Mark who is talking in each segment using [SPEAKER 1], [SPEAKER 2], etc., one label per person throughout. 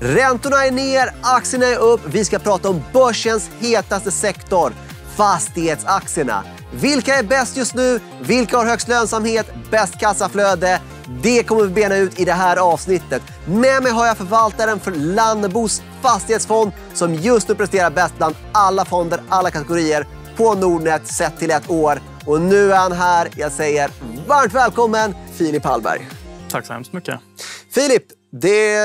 [SPEAKER 1] Räntorna är ner, aktierna är upp. Vi ska prata om börsens hetaste sektor, fastighetsaktierna. Vilka är bäst just nu? Vilka har högst lönsamhet? Bäst kassaflöde? Det kommer vi bena ut i det här avsnittet. Med mig har jag förvaltaren för Lannebos fastighetsfond som just nu presterar bäst bland alla fonder, alla kategorier på Nordnet sett till ett år. Och nu är han här. Jag säger varmt välkommen Filip Hallberg.
[SPEAKER 2] Tack så hemskt mycket.
[SPEAKER 1] Filip, det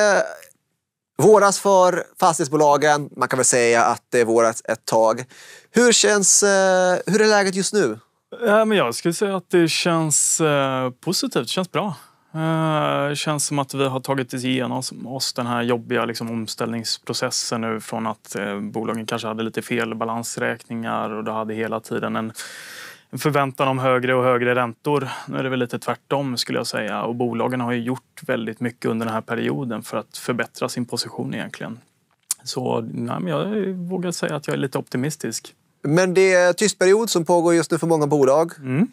[SPEAKER 1] våras för fastighetsbolagen. Man kan väl säga att det är våras ett tag.
[SPEAKER 2] Hur känns, eh, hur är läget just nu? Eh, men jag skulle säga att det känns eh, positivt, det känns bra. Det känns som att vi har tagit igenom oss den här jobbiga liksom, omställningsprocessen nu från att bolagen kanske hade lite fel balansräkningar och det hade hela tiden en en förväntan om högre och högre räntor. Nu är det väl lite tvärtom skulle jag säga och bolagen har ju gjort väldigt mycket under den här perioden för att förbättra sin position egentligen. Så nej, men jag vågar säga att jag är lite optimistisk.
[SPEAKER 1] Men det är tyst period som pågår just nu för många bolag. Mm.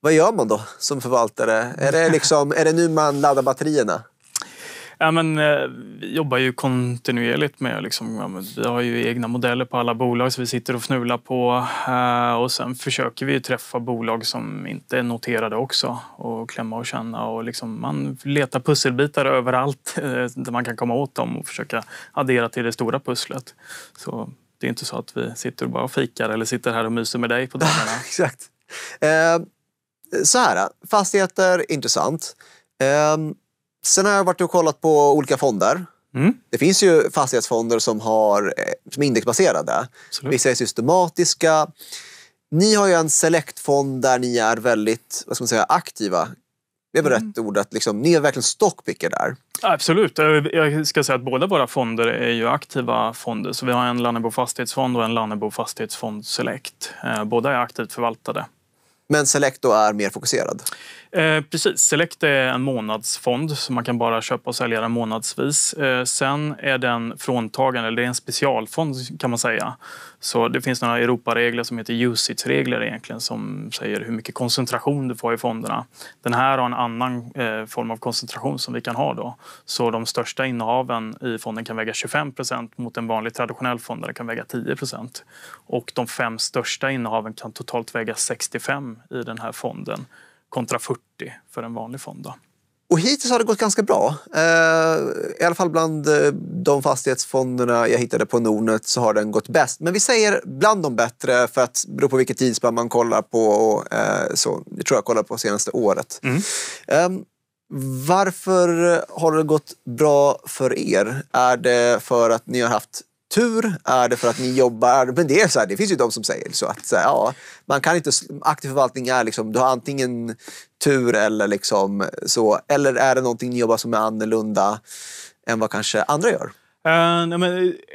[SPEAKER 1] Vad gör man då som förvaltare? Är det, liksom, är det nu man laddar batterierna?
[SPEAKER 2] Ja, men, eh, vi jobbar ju kontinuerligt med... Liksom, ja, men, vi har ju egna modeller på alla bolag som vi sitter och fnular på. Eh, och Sen försöker vi träffa bolag som inte är noterade också och klämma och känna. Och liksom, man letar pusselbitar överallt eh, där man kan komma åt dem och försöka addera till det stora pusslet. Så det är inte så att vi sitter och bara fikar eller sitter här och myser med dig på dagarna. Exakt.
[SPEAKER 1] Eh, så här, fastigheter, intressant. Eh, Sen har jag varit och kollat på olika fonder. Mm. Det finns ju fastighetsfonder som, har, eh, som är indexbaserade. Absolut. Vissa är systematiska. Ni har ju en selektfond där ni är väldigt vad ska man säga, aktiva. Det är väl mm. rätt ord att liksom, ni är verkligen stockpicker där.
[SPEAKER 2] Absolut. Jag ska säga att båda våra fonder är ju aktiva fonder. Så vi har en Lannebo fastighetsfond och en Lannebo fastighetsfond Select. Eh, båda är aktivt förvaltade.
[SPEAKER 1] Men Selecto är mer fokuserad?
[SPEAKER 2] Eh, precis. Select är en månadsfond som man kan bara köpa och sälja den månadsvis. Eh, sen är den fråntagen, eller det är en specialfond kan man säga. Så det finns några Europaregler som heter usage-regler egentligen som säger hur mycket koncentration du får i fonderna. Den här har en annan eh, form av koncentration som vi kan ha då. Så de största innehaven i fonden kan väga 25 mot en vanlig traditionell fond där det kan väga 10 Och de fem största innehaven kan totalt väga 65 i den här fonden kontra 40 för en vanlig fond. Då.
[SPEAKER 1] Och hittills har det gått ganska bra. Eh, I alla fall bland eh, de fastighetsfonderna jag hittade på Nordnet så har den gått bäst. Men vi säger bland de bättre för att bero på vilket tidsspann man kollar på. Och, eh, så. Jag tror jag kollar på senaste året. Mm. Ehm, varför har det gått bra för er? Är det för att ni har haft tur? Är det för att ni jobbar? Men det, är så här, det finns ju de som säger så att så här, ja, man kan inte, aktiv förvaltning är liksom, du har antingen tur eller liksom så. Eller är det någonting ni jobbar som är annorlunda än vad kanske andra gör?
[SPEAKER 2] Uh,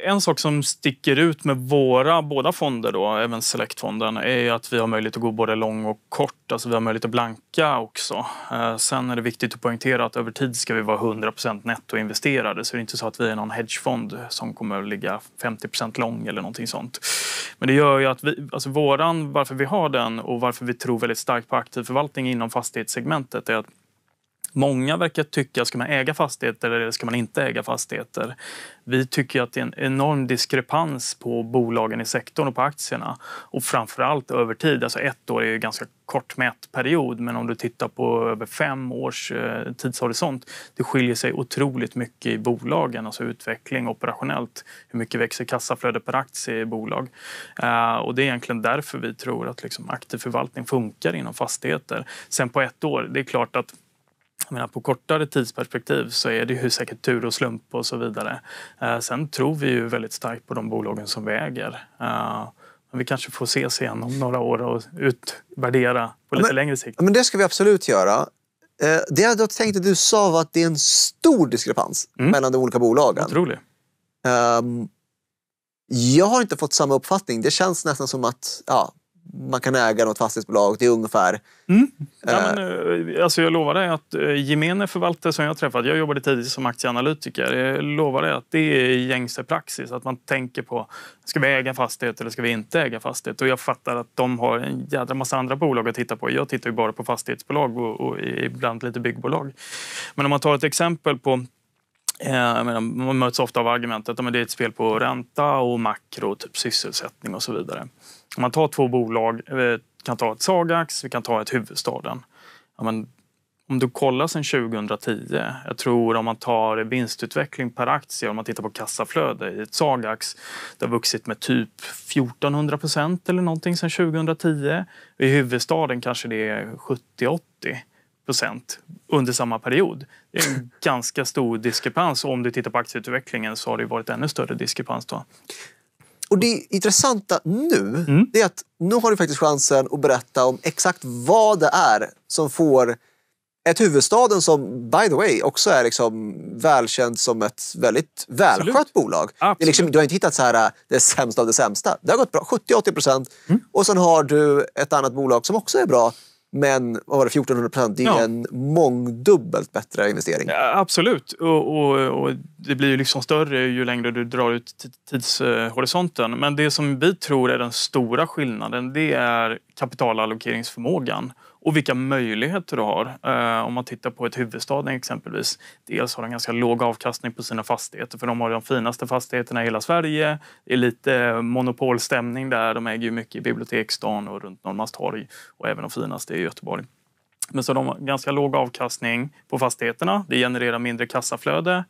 [SPEAKER 2] en sak som sticker ut med våra båda fonder, då, även Selectfonden, är att vi har möjlighet att gå både lång och kort. Alltså vi har möjlighet att blanka också. Uh, sen är det viktigt att poängtera att över tid ska vi vara 100 nettoinvesterade. Så det är inte så att vi är någon hedgefond som kommer att ligga 50 lång eller någonting sånt. Men det gör ju att vi, alltså våran, varför vi har den och varför vi tror väldigt starkt på aktiv förvaltning inom fastighetssegmentet är att Många verkar tycka, ska man äga fastigheter eller ska man inte äga fastigheter? Vi tycker att det är en enorm diskrepans på bolagen i sektorn och på aktierna. Och framförallt över tid. Alltså ett år är ju ganska kort mätperiod men om du tittar på över fem års eh, tidshorisont det skiljer sig otroligt mycket i bolagen, alltså utveckling operationellt. Hur mycket växer kassaflödet per aktie i bolag? Eh, och det är egentligen därför vi tror att liksom, aktiv förvaltning funkar inom fastigheter. Sen på ett år, det är klart att menar, på kortare tidsperspektiv så är det ju säkert tur och slump och så vidare. Eh, sen tror vi ju väldigt starkt på de bolagen som vi äger. Eh, men vi kanske får ses igen om några år och utvärdera på lite men, längre sikt.
[SPEAKER 1] Men det ska vi absolut göra. Eh, det jag tänkte du sa var att det är en stor diskrepans mm. mellan de olika bolagen. Otrolig. Um, jag har inte fått samma uppfattning. Det känns nästan som att ja, man kan äga något fastighetsbolag till ungefär... Mm. Eh, ja,
[SPEAKER 2] men, eh, alltså jag lovar dig att gemene eh, förvaltare som jag träffat, jag jobbade tidigt som aktieanalytiker, jag lovar dig att det är gängse praxis att man tänker på ska vi äga fastighet eller ska vi inte äga fastighet? Och jag fattar att de har en jädra massa andra bolag att titta på. Jag tittar ju bara på fastighetsbolag och, och ibland lite byggbolag. Men om man tar ett exempel på Eh, menar, man möts ofta av argumentet att det är ett spel på ränta och makro, typ sysselsättning och så vidare. Om man tar två bolag, eh, vi kan ta ett Sagax, vi kan ta ett Huvudstaden. men om du kollar sedan 2010, jag tror om man tar vinstutveckling per aktie, om man tittar på kassaflöde i ett Sagax, det har vuxit med typ 1400 procent eller någonting sedan 2010. I huvudstaden kanske det är 70-80 procent under samma period. Det är en ganska stor diskrepans. Om du tittar på aktieutvecklingen så har det varit ännu större diskrepans då. Och det intressanta nu, mm. är att nu har du faktiskt chansen att berätta om exakt
[SPEAKER 1] vad det är som får ett huvudstaden som, by the way, också är liksom välkänd som ett väldigt välskött Absolut. bolag. Liksom- Absolut. Liksom, du har inte hittat så här, äh, det sämsta av det sämsta. Det har gått bra, 70-80 procent. Mm. Och sen har du ett annat bolag som också är bra, men vad var det, 1400 procent, det är ja. en mångdubbelt bättre investering. Ja,
[SPEAKER 2] absolut, och, och, och, det blir ju liksom större ju längre du drar ut tidshorisonten. Men det som vi tror är den stora skillnaden, det är kapitalallokeringsförmågan och vilka möjligheter du har. Eh, om man tittar på ett huvudstaden exempelvis. Dels har de ganska låg avkastning på sina fastigheter för de har de finaste fastigheterna i hela Sverige. Det är lite monopolstämning där. De äger ju mycket i Biblioteksstaden och runt Norrmalmstorg och även de finaste i Göteborg. Men så de har ganska låg avkastning på fastigheterna. Det genererar mindre kassaflöde.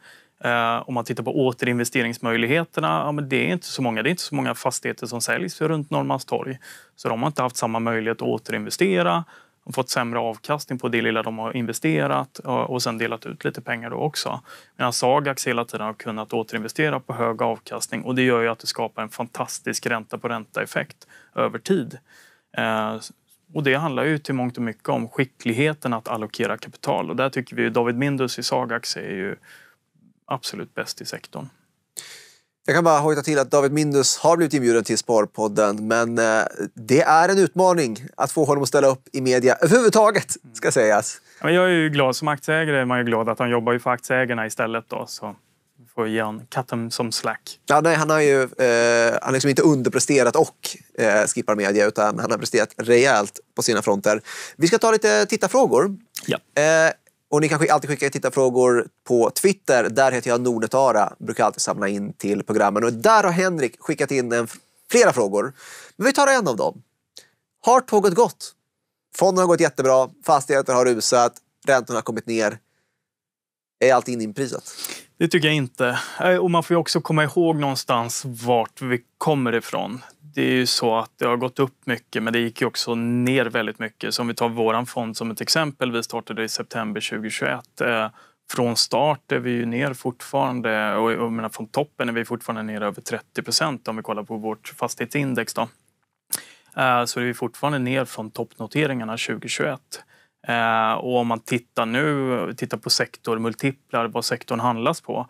[SPEAKER 2] Eh, om man tittar på återinvesteringsmöjligheterna, ja, men det är inte så många. Det är inte så många fastigheter som säljs runt Norrmalmstorg. Så de har inte haft samma möjlighet att återinvestera har fått sämre avkastning på det lilla de har investerat och sen delat ut lite pengar då också. Medan Sagax hela tiden har kunnat återinvestera på hög avkastning och det gör ju att det skapar en fantastisk ränta på ränta-effekt över tid. Eh, och det handlar ju till mångt och mycket om skickligheten att allokera kapital och där tycker vi David Mindus i Sagax är ju absolut bäst i sektorn.
[SPEAKER 1] Jag kan bara hojta till att David Mindus har blivit inbjuden till Sparpodden, men eh, det är en utmaning att få honom att ställa upp i media överhuvudtaget, mm. ska sägas.
[SPEAKER 2] Men jag är ju glad som aktieägare, man ju glad att han jobbar ju för aktieägarna istället. Då, så får ge honom Cut him som slack.
[SPEAKER 1] Ja, nej, han har ju eh, han liksom inte underpresterat och eh, skippar media utan han har presterat rejält på sina fronter. Vi ska ta lite tittarfrågor. Ja. Eh, och ni kan alltid skicka tittarfrågor på Twitter. Där heter jag Nordetara. Brukar alltid samla in till programmen. Och där har Henrik skickat in en, flera frågor. Men vi tar en av dem. Har tåget gått? Fonden har gått jättebra. Fastigheter har rusat. Räntorna har kommit ner. Är allt
[SPEAKER 2] inprisat? Det tycker jag inte. Eh, och man får ju också komma ihåg någonstans vart vi kommer ifrån det är ju så att det har gått upp mycket men det gick ju också ner väldigt mycket. Så om vi tar våran fond som ett exempel. Vi startade i september 2021. Eh, från start är vi ju ner fortfarande och jag menar, från toppen är vi fortfarande ner över 30 procent om vi kollar på vårt fastighetsindex. Då. Eh, så är vi fortfarande ner från toppnoteringarna 2021. Eh, och om man tittar nu, tittar på sektormultiplar, vad sektorn handlas på.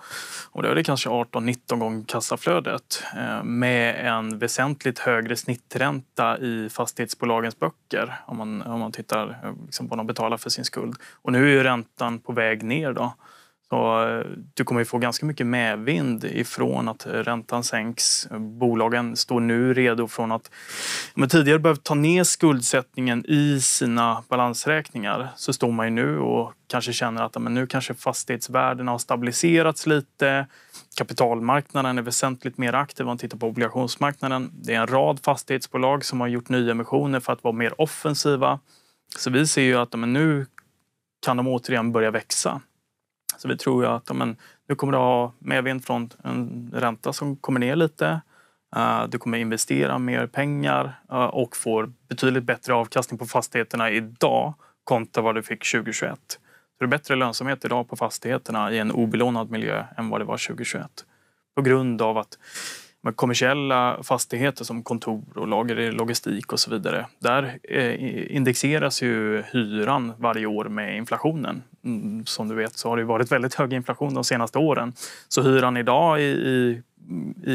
[SPEAKER 2] Och då är det kanske 18-19 gånger kassaflödet eh, med en väsentligt högre snittränta i fastighetsbolagens böcker om man, om man tittar eh, liksom, vad de betalar för sin skuld. Och nu är ju räntan på väg ner. då. Så eh, du kommer ju få ganska mycket medvind ifrån att räntan sänks. Bolagen står nu redo från att men tidigare behövt ta ner skuldsättningen i sina balansräkningar. Så står man ju nu och kanske känner att men nu kanske fastighetsvärdena har stabiliserats lite. Kapitalmarknaden är väsentligt mer aktiv. om Man tittar på obligationsmarknaden. Det är en rad fastighetsbolag som har gjort nyemissioner för att vara mer offensiva. Så vi ser ju att men nu kan de återigen börja växa. Så vi tror ju att men, nu kommer du ha medvind från en ränta som kommer ner lite. Eh, du kommer investera mer pengar eh, och får betydligt bättre avkastning på fastigheterna idag kontra vad du fick 2021. Så det är bättre lönsamhet idag på fastigheterna i en obelånad miljö än vad det var 2021. På grund av att med kommersiella fastigheter som kontor och lager logistik och så vidare. Där eh, indexeras ju hyran varje år med inflationen. Mm, som du vet så har det varit väldigt hög inflation de senaste åren. Så hyran idag i, i,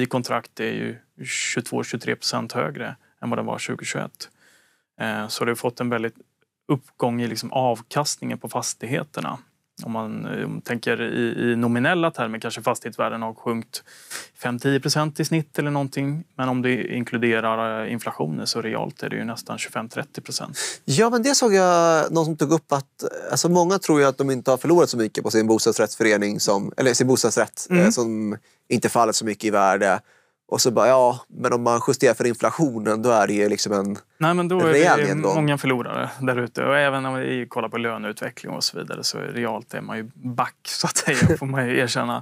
[SPEAKER 2] i kontrakt är ju 22-23 procent högre än vad den var 2021. Eh, så det har fått en väldigt uppgång i liksom avkastningen på fastigheterna om man, eh, tänker i, i, nominella termer kanske fastighetsvärden har sjunkit 5-10 procent i snitt eller någonting. Men om det inkluderar eh, inflationen så realt är det ju nästan 25-30 procent.
[SPEAKER 1] Ja, men det såg jag någon som tog upp att eh, alltså många tror ju att de inte har förlorat så mycket på sin bostadsrättsförening som, eller sin bostadsrätt mm. som inte fallit så mycket i värde. Och så bara, ja, men om man justerar för inflationen då är det ju liksom en
[SPEAKER 2] Nej, men då är det många förlorare där ute. Och även om vi kollar på löneutveckling och så vidare så realt är man ju back så att säga, får man ju erkänna.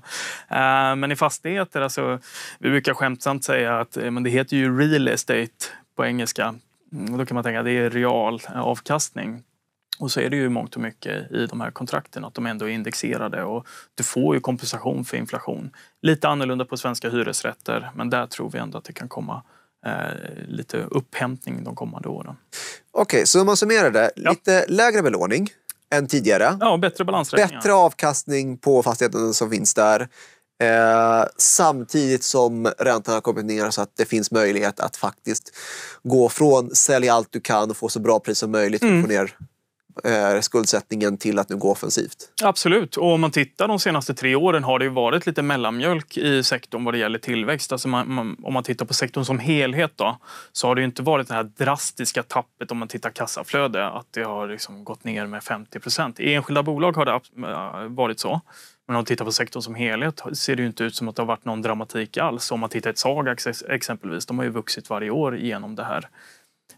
[SPEAKER 2] Eh, men i fastigheter, alltså, vi brukar skämtsamt säga att eh, men det heter ju real estate på engelska. Mm, och då kan man tänka att det är real avkastning. Och så är det ju mångt och mycket i de här kontrakten att de ändå är indexerade och du får ju kompensation för inflation. Lite annorlunda på svenska hyresrätter men där tror vi ändå att det kan komma eh, lite upphämtning de kommande åren. Okej, okay, så om man summerar det.
[SPEAKER 1] Ja. Lite lägre belåning än tidigare.
[SPEAKER 2] Ja, bättre balansräkningar. Bättre
[SPEAKER 1] avkastning på fastigheten som finns där. Eh, samtidigt som räntan har kommit ner så att det finns möjlighet att faktiskt gå från sälja allt du kan och få så bra pris som möjligt. Mm. få ner Eh, skuldsättningen till att nu gå offensivt.
[SPEAKER 2] Absolut, och om man tittar de senaste tre åren har det varit lite mellanmjölk i sektorn vad det gäller tillväxt. Alltså man, man, om man tittar på sektorn som helhet då, så har det inte varit det här drastiska tappet om man tittar kassaflöde, att det har liksom gått ner med 50 procent. I enskilda bolag har det eh, varit så. Men om man tittar på sektorn som helhet ser det inte ut som att det har varit någon dramatik alls. Om man tittar på Sagax exempelvis, de har ju vuxit varje år genom det här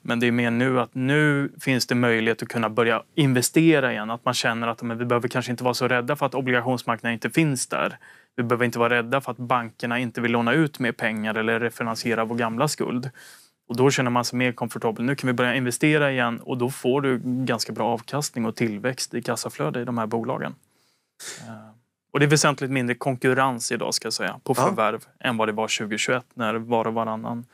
[SPEAKER 2] men det är mer nu att nu finns det möjlighet att kunna börja investera igen. Att man känner att men vi behöver kanske inte vara så rädda för att obligationsmarknaden inte finns där. Vi behöver inte vara rädda för att bankerna inte vill låna ut mer pengar eller refinansiera vår gamla skuld. Och då känner man sig mer komfortabel. Nu kan vi börja investera igen och då får du ganska bra avkastning och tillväxt i kassaflöde i de här bolagen. Eh, och det är väsentligt mindre konkurrens idag ska jag säga på förvärv ja. än vad det var 2021 när var och varannan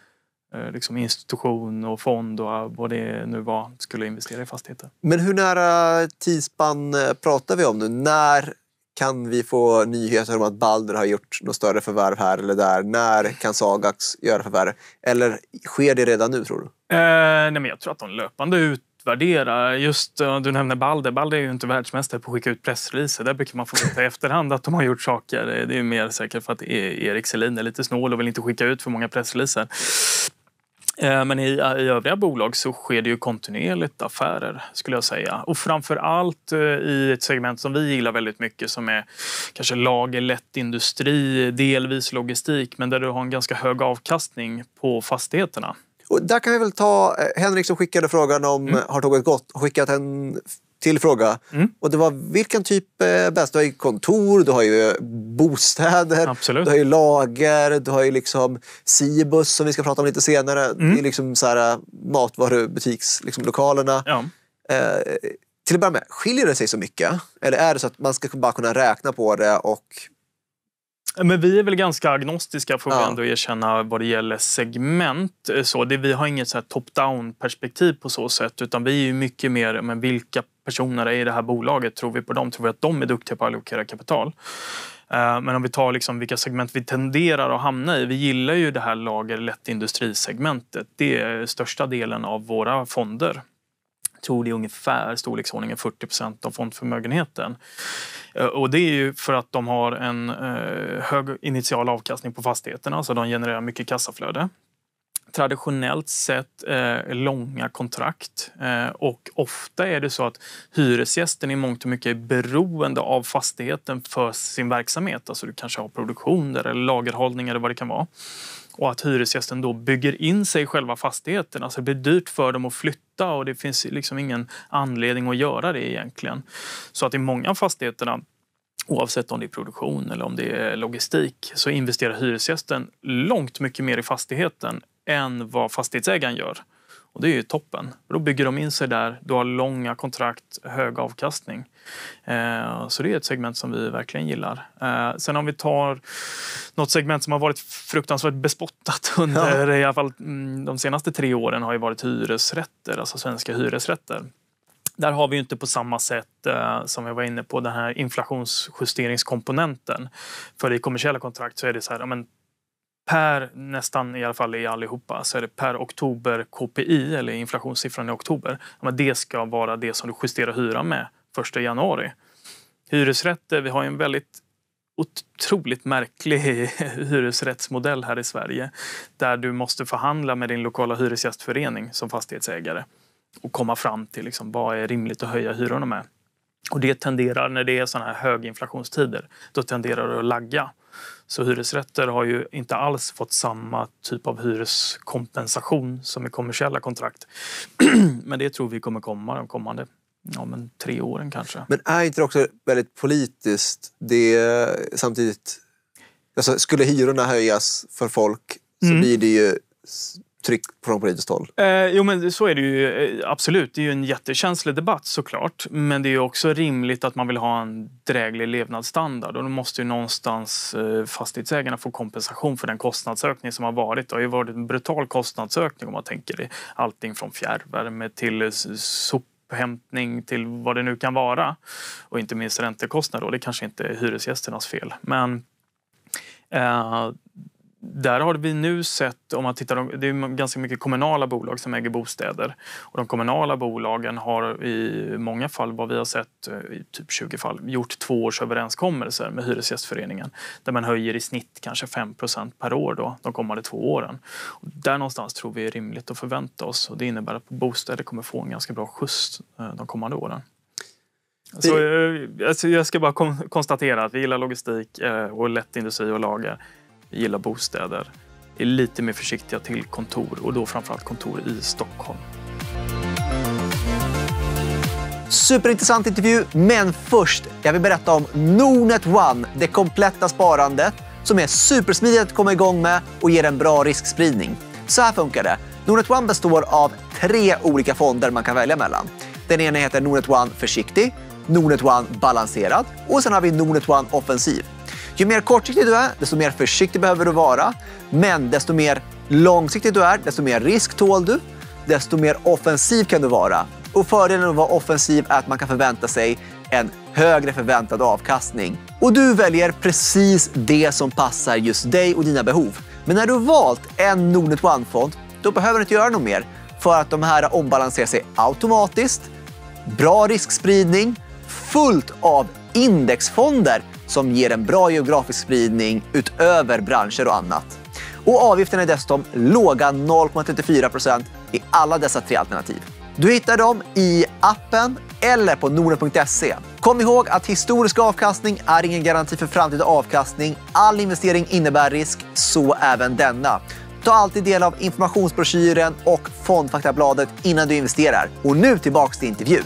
[SPEAKER 2] Eh, liksom institution och fond och vad det nu var skulle investera i fastigheter.
[SPEAKER 1] Men hur nära tidsspann eh, pratar vi om nu? När kan vi få nyheter om att Balder har gjort något större förvärv här eller där? När kan Sagax göra förvärv? Eller sker det redan nu tror du?
[SPEAKER 2] Eh, nej men jag tror att de löpande utvärdera. Just eh, du nämner Balder. Balder är ju inte världsmästare på att skicka ut pressreleaser. Där brukar man få veta i efterhand att de har gjort saker. Det är ju mer säkert för att e- Erik Selin är lite snål och vill inte skicka ut för många pressreleaser. Eh, men i, eh, i övriga bolag så sker det ju kontinuerligt affärer skulle jag säga. Och framförallt eh, i ett segment som vi gillar väldigt mycket som är kanske lager, lätt industri, delvis logistik men där du har en ganska hög avkastning på fastigheterna.
[SPEAKER 1] Och där kan vi väl ta Henrik som skickade frågan om mm. har tåget gått? Skickat en till fråga. Mm. Och det var vilken typ eh, bäst? Du har ju kontor, du har ju eh, bostäder, Absolut. du har ju lager, du har ju liksom Cibus som vi ska prata om lite senare. Mm. Det är mm. liksom så här, eh, matvarubutikslokalerna. Liksom, ja. eh, till att börja med, skiljer det sig så mycket? Eller är det så att man ska bara kunna räkna på det och
[SPEAKER 2] men vi är väl ganska agnostiska får ja. vi ändå erkänna vad det gäller segment. Eh, så det, vi har inget top-down perspektiv på så sätt utan vi är mycket mer men vilka personer är i det här bolaget? Tror vi på dem? Tror vi att de är duktiga på att allokera kapital? Eh, men om vi tar liksom vilka segment vi tenderar att hamna i. Vi gillar ju det här lager lätt industrisegmentet. Det är största delen av våra fonder. Jag tror det är ungefär storleksordningen 40 av fondförmögenheten. Eh, och det är ju för att de har en eh, hög initial avkastning på fastigheterna, så de genererar mycket kassaflöde traditionellt sett eh, långa kontrakt. Eh, och ofta är det så att hyresgästen i mångt och mycket är beroende av fastigheten för sin verksamhet. Alltså du kanske har produktion där, eller lagerhållning eller vad det kan vara. Och att hyresgästen då bygger in sig i själva fastigheten. Alltså det blir dyrt för dem att flytta flytta och det finns liksom ingen anledning att göra det egentligen. Så att i många av fastigheterna Oavsett om det är produktion eller om det är logistik så investerar hyresgästen långt mycket mer i fastigheten än vad fastighetsägaren gör. Och det är ju toppen. Då bygger de in sig där. Du har långa kontrakt, hög avkastning. Eh, så det är ett segment som vi verkligen gillar. Eh, sen om vi tar något segment som har varit fruktansvärt bespottat under ja. i alla fall mm, de senaste tre åren har ju varit hyresrätter, alltså svenska hyresrätter. Där har vi inte på samma sätt eh, som vi var inne på den här inflationsjusteringskomponenten. För i kommersiella kontrakt så är det så här, men per, nästan i alla fall i allihopa, så är det per oktober KPI eller inflationssiffran i oktober. det ska vara det som du justerar hyran med 1 januari. Hyresrätter, vi har en väldigt otroligt märklig hyresrättsmodell här i Sverige där du måste förhandla med din lokala hyresgästförening som fastighetsägare och komma fram till liksom vad är rimligt att höja hyrorna med. Och det tenderar, när det är sådana här höginflationstider, då tenderar det att lagga. Så hyresrätter har ju inte alls fått samma typ av hyreskompensation som i kommersiella kontrakt. men det tror vi kommer komma de kommande ja, men tre åren kanske.
[SPEAKER 1] Men är inte det också väldigt politiskt? Det, samtidigt, alltså, skulle hyrorna höjas för folk så mm. blir det ju tryck från politiskt håll?
[SPEAKER 2] Eh, jo, men så är det ju eh, absolut. Det är ju en jättekänslig debatt såklart. Men det är också rimligt att man vill ha en dräglig levnadsstandard och då måste ju någonstans eh, fastighetsägarna få kompensation för den kostnadsökning som har varit. Det har ju varit en brutal kostnadsökning om man tänker det. Allting från fjärrvärme till eh, sop upphämtning till vad det nu kan vara. Och inte minst räntekostnader. Då. Det kanske inte är hyresgästernas fel. Men eh, där har vi nu sett, om man tittar, det är ganska mycket kommunala bolag som äger bostäder. Och de kommunala bolagen har i många fall, vad vi har sett, eh, i typ 20 fall, gjort tvåårsöverenskommelser med Hyresgästföreningen där man höjer i snitt kanske 5 per år då, de kommande två åren. Och där någonstans tror vi är rimligt att förvänta oss och det innebär att bostäder kommer få en ganska bra skjuts eh, de kommande åren. Så, eh, alltså, jag ska bara konstatera att vi gillar logistik och lätt industri och lager gillar bostäder, är lite mer försiktiga till kontor och då framförallt kontor i Stockholm.
[SPEAKER 1] Superintressant intervju, men först jag vill berätta om Nordnet One, det kompletta sparandet som är supersmidigt att komma igång med och ger en bra riskspridning. Så här funkar det. Nordnet One består av tre olika fonder man kan välja mellan. Den ena heter Nordnet One Försiktig, Nordnet One Balanserad och sen har vi Nordnet One Offensiv. Ju mer kortsiktig du är, desto mer försiktig behöver du vara. Men desto mer långsiktig du är, desto mer risk tål du, desto mer offensiv kan du vara. Och fördelen med att vara offensiv är att man kan förvänta sig en högre förväntad avkastning. Och du väljer precis det som passar just dig och dina behov. Men när du valt en Nordnet One-fond, då behöver du inte göra något mer för att de här ombalanserar sig automatiskt. Bra riskspridning, fullt av indexfonder som ger en bra geografisk spridning utöver branscher och annat. Och avgifterna är dessutom låga 0,34 i alla dessa tre alternativ. Du hittar dem i appen eller på norden.se. Kom ihåg att historisk avkastning är ingen garanti för framtida avkastning. All investering innebär risk, så även denna. Ta alltid del av informationsbroschyren och fondfaktabladet innan du investerar. Och nu tillbaka till intervjun.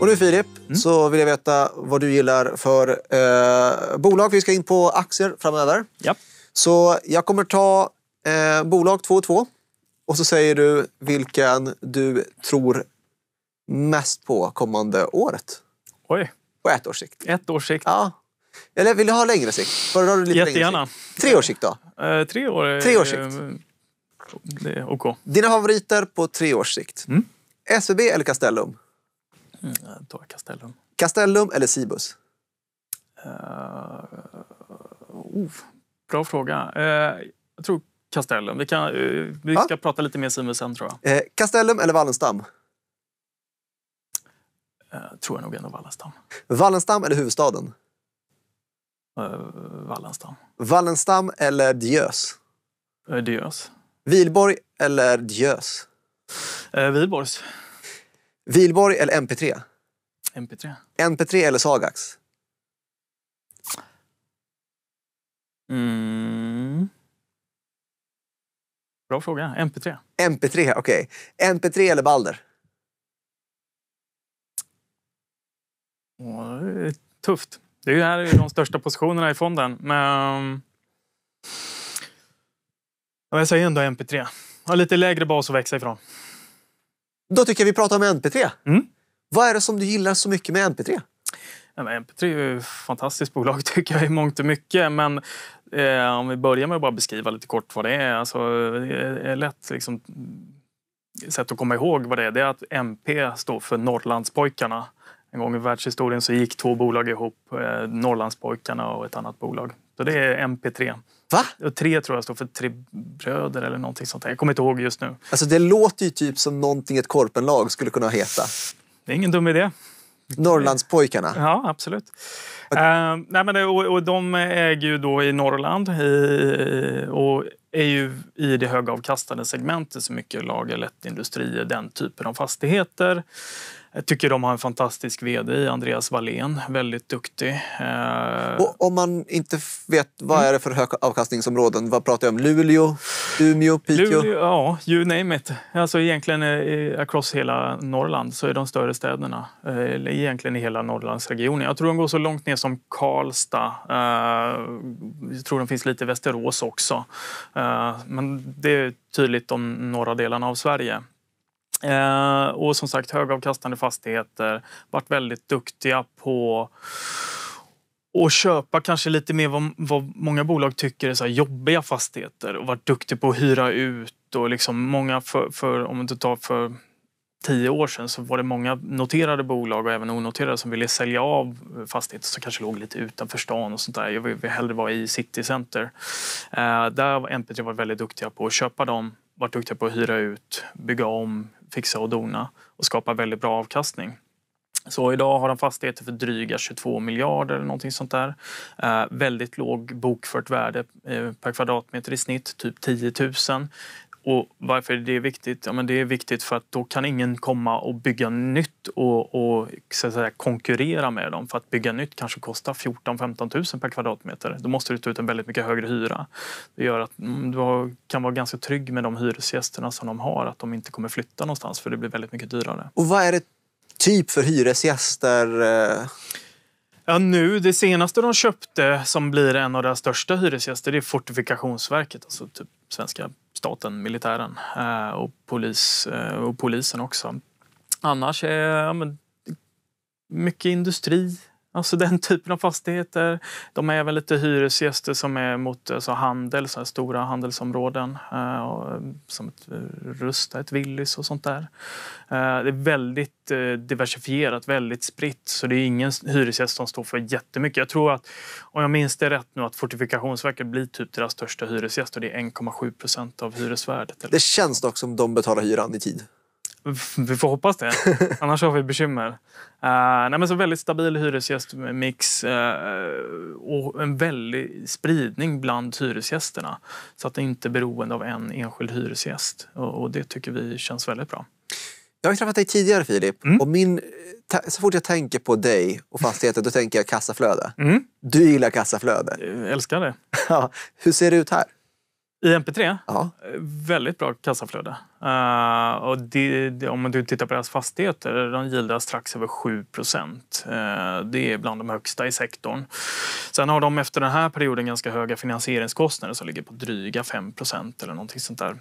[SPEAKER 1] Och nu Filip, mm. så vill jag veta vad du gillar för eh, bolag. Vi ska in på aktier framöver. Ja. Så jag kommer ta eh, bolag två och två. Och så säger du vilken du tror mest på kommande året. Oj. På ett års sikt. Ett års sikt. Ja. Eller vill du ha längre sikt? du lite Jättegärna. Längre sikt? Tre års sikt då? Eh, tre år är... Tre års sikt. Det är okej. Okay. Dina favoriter på tre års sikt? Mm. SVB eller Castellum?
[SPEAKER 2] Mm, jag tar Castellum. Castellum eller Sibus? Uh, eh, oh, bra fråga. Uh, jag tror Castellum. Vi, kan, uh, vi ska prata lite mer Sibus sen tror jag.
[SPEAKER 1] Castellum eller Wallenstam?
[SPEAKER 2] tror jag nog ändå Wallenstam.
[SPEAKER 1] Wallenstam eller huvudstaden? Wallenstam. Wallenstam eller Diös? Diös. Vilborg eller Diös? Vilborgs. Vilborg eller MP3? MP3. MP3 eller Sagax?
[SPEAKER 2] Mm. Bra fråga. MP3. MP3, okej. Okay.
[SPEAKER 1] MP3 eller Balder?
[SPEAKER 2] Tufft. det här är ju de största positionerna i fonden. Men... Jag säger ändå MP3. Har lite lägre bas att växa ifrån. Då tycker jag vi pratar om MP3. Mm. Vad är det som du gillar så mycket med MP3? Ja, MP3 är ett fantastiskt bolag tycker jag i mångt och mycket. Men eh, om vi börjar med att bara beskriva lite kort vad det är. Alltså, det är lätt liksom, sätt att komma ihåg vad det är. Det är att MP står för Norrlandspojkarna. En gång i världshistorien så gick två bolag ihop, eh, Norrlandspojkarna och ett annat bolag. Så det är MP3. Va? Och tre tror jag står för tre bröder eller någonting sånt där. Jag kommer inte ihåg just nu.
[SPEAKER 1] Alltså det låter ju typ som
[SPEAKER 2] någonting ett korpenlag skulle kunna heta. Det är ingen dum idé. Norrlandspojkarna? Ja, absolut. Okay. Uh, ehm, nej, men, det, och, och, de äger ju då i Norrland i, och är ju i det högavkastande segmentet så mycket lager, lättindustrier, den typen av fastigheter. Jag tycker de har en fantastisk vd i Andreas Wallén, väldigt duktig. Eh, Och
[SPEAKER 1] om man inte vet, vad mm. är det för höga avkastningsområden? Vad pratar jag om? Luleå, Umeå, Piteå? Luleå,
[SPEAKER 2] ja, you name it. Alltså egentligen across hela Norrland så är de större städerna. Eh, egentligen i hela Norrlandsregionen. Jag tror de går så långt ner som Karlstad. Eh, jag tror de finns lite i Västerås också. Men det är tydligt de norra delarna av Sverige. Eh, och som sagt högavkastande fastigheter. Varit väldigt duktiga på att köpa kanske lite mer vad, vad många bolag tycker är så jobbiga fastigheter och varit duktig på att hyra ut och liksom många för, för om du tar för tio år sedan så var det många noterade bolag och även onoterade som ville sälja av fastigheter som kanske låg lite utanför stan och sånt där. Jag vill hellre vara i citycenter. Eh, där har NP3 varit väldigt duktiga på att köpa dem varit duktiga på att hyra ut, bygga om, fixa och dona och skapa väldigt bra avkastning. Så idag har de fastigheter för dryga 22 miljarder eller någonting sånt där. Eh, väldigt låg bokfört värde eh, per kvadratmeter i snitt, typ 10 000. Och varför är det viktigt? Ja, men det är viktigt för att då kan ingen komma och bygga nytt och, och så säga, konkurrera med dem. För att bygga nytt kanske kostar 14 15 000 per kvadratmeter. Då måste du ta ut en väldigt mycket högre hyra. Det gör att mm, du kan vara ganska trygg med de hyresgästerna som de har, att de inte kommer flytta någonstans för det blir väldigt mycket dyrare.
[SPEAKER 1] Och vad är det typ för hyresgäster?
[SPEAKER 2] Eh? Ja, nu, det senaste de köpte som blir en av deras största hyresgäster, det är Fortifikationsverket, alltså typ svenska staten, militären eh, och, polis, eh, och polisen också. Annars är ja, mycket industri, Alltså den typen av fastigheter. De är även lite hyresgäster som är mot alltså handel, så stora handelsområden. Eh, eh, som ett eh, Rusta, ett Willys och sånt där. det är väldigt diversifierat, väldigt spritt. Så det är ingen hyresgäst som står för jättemycket. Jag tror att, om jag minns det rätt nu, att Fortifikationsverket blir typ deras största hyresgäst och det är 1,7 procent av hyresvärdet. Eller? Det känns dock som de betalar hyran i tid. Vi får hoppas det. Annars har vi bekymmer. Uh, nej, men så väldigt stabil hyresgästmix uh, och en väldig spridning bland hyresgästerna. Så att det inte är beroende av en enskild hyresgäst. Och, och det tycker vi känns väldigt bra.
[SPEAKER 1] Jag har träffat dig tidigare Filip mm. och min, eh, så fort jag tänker på dig och fastigheten, då tänker jag kassaflöde. Mm. Du gillar kassaflöde. Jag älskar det. Hur ser det ut här?
[SPEAKER 2] I MP3? Ja. Väldigt bra kassaflöde. Uh, och det, det, om du tittar på deras fastigheter, de gildas strax över 7 Uh, eh, det är bland de högsta i sektorn. Sen har de efter den här perioden ganska höga finansieringskostnader som ligger på dryga 5 eller någonting sånt där.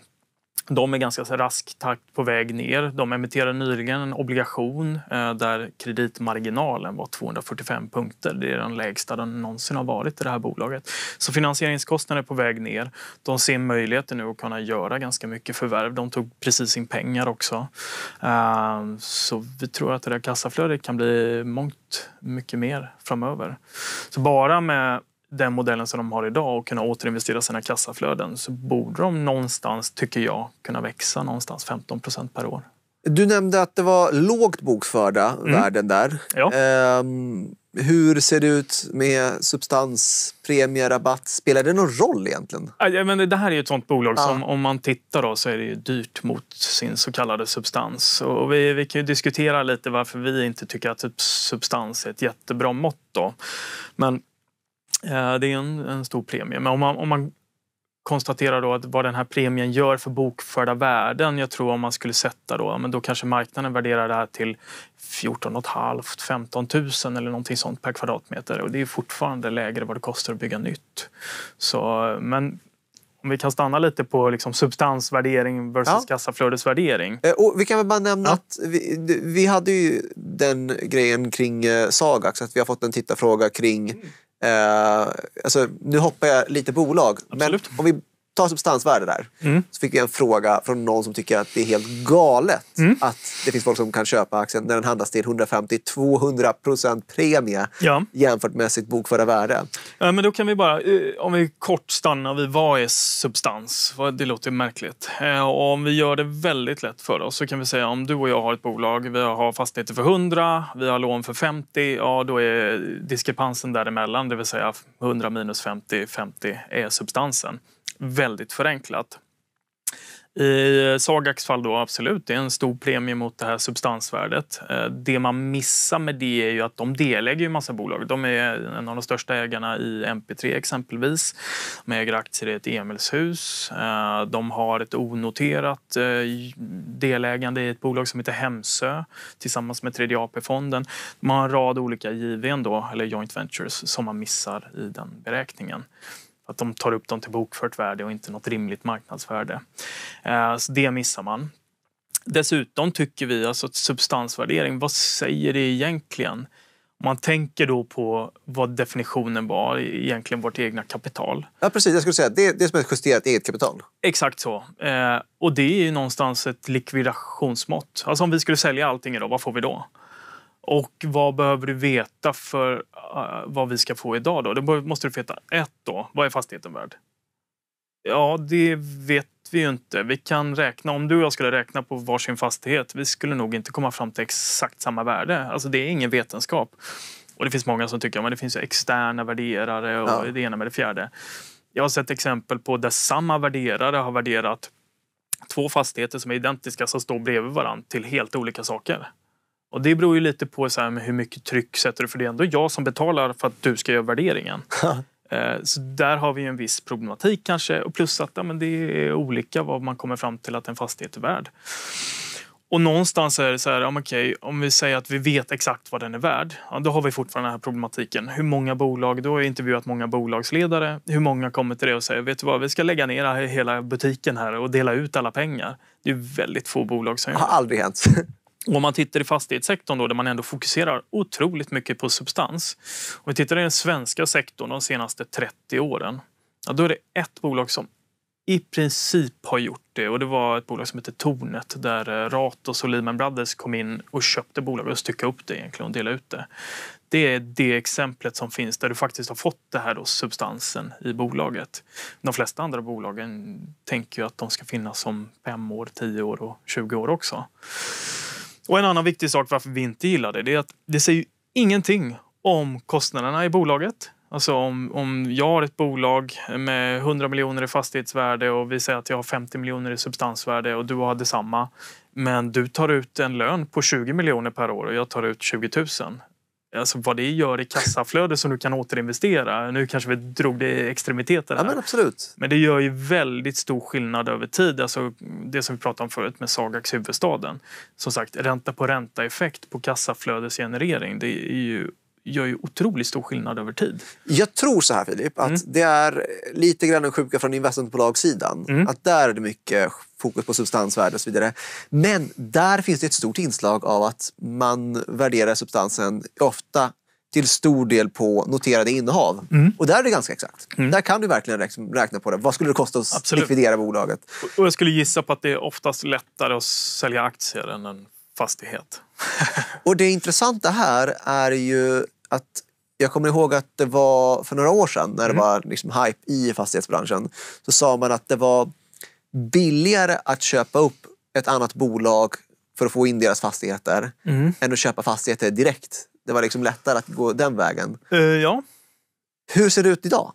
[SPEAKER 2] De är ganska rask takt på väg ner. De emitterade nyligen en obligation eh, där kreditmarginalen var 245 punkter. Det är den lägsta den någonsin har varit i det här bolaget. Så finansieringskostnaden är på väg ner. De ser möjligheter nu att kunna göra ganska mycket förvärv. De tog precis in pengar också. Eh, så vi tror att det där kassaflödet kan bli mångt mycket mer framöver. Så bara med den modellen som de har idag och kunna återinvestera sina kassaflöden så borde de någonstans, tycker jag, kunna växa någonstans 15 procent per år.
[SPEAKER 1] Du nämnde att det var lågt bokförda mm. värden där. Ja. Ehm, hur ser det ut med substans, premie, rabatt? Spelar det någon roll egentligen?
[SPEAKER 2] Ja, men det här är ett sånt bolag ja. som om man tittar då så är det dyrt mot sin så kallade substans. Och vi, vi kan diskutera lite varför vi inte tycker att substans är ett jättebra mått. Då. Men Eh, det är en, en stor premie. Men om man, om man konstaterar då att vad den här premien gör för bokförda värden. Jag tror om man skulle sätta då, men då kanske marknaden värderar det här till 14 halvt, 15 000 eller någonting sånt per kvadratmeter och det är fortfarande lägre vad det kostar att bygga nytt. Så, men om vi kan stanna lite på liksom substansvärdering versus ja. kassaflödesvärdering. Eh, och vi kan väl bara nämna ja.
[SPEAKER 1] att vi, vi, hade ju den grejen kring eh, Sagax, att vi har fått en tittarfråga kring mm. Eh, alltså, nu hoppar jag lite bolag, Absolut. men om vi ta substansvärde där. Mm. Så fick vi en fråga från någon som tycker att det är helt galet mm. att det finns folk som kan köpa aktien när den handlas till 150-200 procent premie ja. jämfört med sitt bokförda värde.
[SPEAKER 2] Ja, men då kan vi bara, eh, om vi kort stannar vid vad är substans? Det låter märkligt. Eh, och om vi gör det väldigt lätt för oss så kan vi säga om du och jag har ett bolag, vi har fastigheter för 100, vi har lån för 50, ja då är diskrepansen däremellan, det vill säga 100 minus 50, 50 är substansen väldigt förenklat. I Sagax fall då, absolut, det är en stor premie mot det här substansvärdet. Eh, det man missar med det är ju att de delägger ju massa bolag. De är en av de största ägarna i MP3 exempelvis. De äger aktier i ett Emilshus. Eh, de har ett onoterat eh, delägande i ett bolag som heter Hemsö tillsammans med Tredje AP-fonden. De har en rad olika JVn då, eller joint ventures, som man missar i den beräkningen. Att de tar upp dem till bokfört värde och inte något rimligt marknadsvärde. Eh, så det missar man. Dessutom tycker vi alltså att substansvärdering, vad säger det egentligen? Om man tänker då på vad definitionen var, egentligen vårt egna kapital. Ja, precis. Jag skulle säga det, det är som ett justerat eget kapital. Exakt så. Eh, och det är ju någonstans ett likvidationsmått. Alltså om vi skulle sälja allting idag, vad får vi då? Och vad behöver du veta för uh, vad vi ska få idag då? Då måste du veta ett då, vad är fastigheten värd? Ja, det vet vi ju inte. Vi kan räkna, om du och jag skulle räkna på varsin fastighet, vi skulle nog inte komma fram till exakt samma värde. Alltså det är ingen vetenskap. Och det finns många som tycker att det finns externa värderare och ja. det ena med det fjärde. Jag har sett exempel på där samma värderare har värderat två fastigheter som är identiska som står bredvid varandra till helt olika saker. Och det beror ju lite på så hur mycket tryck sätter du för det är ändå jag som betalar för att du ska göra värderingen. Eh, så där har vi en viss problematik kanske och plus att ja, men det är olika vad man kommer fram till att en fastighet är värd. Och någonstans är det så här, ja, okay, om vi säger att vi vet exakt vad den är värd, ja, då har vi fortfarande den här problematiken. Hur många bolag, då har jag intervjuat många bolagsledare, hur många kommer till det och säger, vet du vad, vi ska lägga ner hela butiken här och dela ut alla pengar. Det är väldigt få bolag som gör det. har aldrig hänt. om man tittar i fastighetssektorn då, där man ändå fokuserar otroligt mycket på substans. Om vi tittar i den svenska sektorn de senaste 30 åren, ja, då är det ett bolag som i princip har gjort det. Och Det var ett bolag som heter Tornet där eh, Ratos och Lehman Brothers kom in och köpte bolaget och styckade upp det egentligen och delade ut det. Det är det exemplet som finns där du faktiskt har fått det här då, substansen i bolaget. De flesta andra bolagen tänker ju att de ska finnas om 5 år, 10 år och 20 år också. Och en annan viktig sak varför vi inte gillar det, det är att det säger ingenting om kostnaderna i bolaget. Alltså om, om jag har ett bolag med 100 miljoner i fastighetsvärde och vi säger att jag har 50 miljoner i substansvärde och du har detsamma. Men du tar ut en lön på 20 miljoner per år och jag tar ut 20 000 alltså vad det gör i kassaflöde som du kan återinvestera. Nu kanske vi drog det i extremiteter. Ja, men, absolut. men det gör ju väldigt stor skillnad över tid. Alltså det som vi pratade om förut med Sagax huvudstaden. Som sagt, ränta på ränta-effekt på kassaflödesgenerering. Det är ju gör ju otroligt stor skillnad över tid.
[SPEAKER 1] Jag tror så här Filip, att mm. det är lite grann en sjuka från investmentbolagssidan. Mm. Att där är det mycket fokus på substansvärde och så vidare. Men där finns det ett stort inslag av att man värderar substansen ofta till stor del på noterade innehav. Mm. Och där är det ganska exakt. Mm. Där kan du verkligen räkna på det. Vad skulle det kosta att Absolut. likvidera bolaget?
[SPEAKER 2] Och jag skulle gissa på att det är oftast lättare att sälja aktier än en fastighet.
[SPEAKER 1] och det intressanta här är ju att jag kommer ihåg att det var för några år sedan när mm. det var liksom hype i fastighetsbranschen. Så sa man att det var billigare att köpa upp ett annat bolag för att få in deras fastigheter mm. än att köpa fastigheter direkt. Det var liksom lättare att gå den vägen. Uh, ja. Hur ser det ut idag?